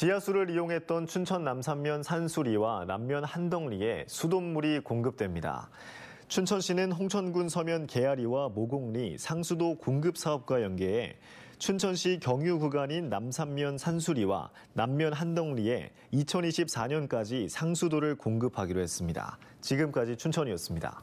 지하수를 이용했던 춘천 남산면 산수리와 남면 한덕리에 수돗물이 공급됩니다. 춘천시는 홍천군 서면 개아리와 모공리 상수도 공급 사업과 연계해 춘천시 경유 구간인 남산면 산수리와 남면 한덕리에 2024년까지 상수도를 공급하기로 했습니다. 지금까지 춘천이었습니다.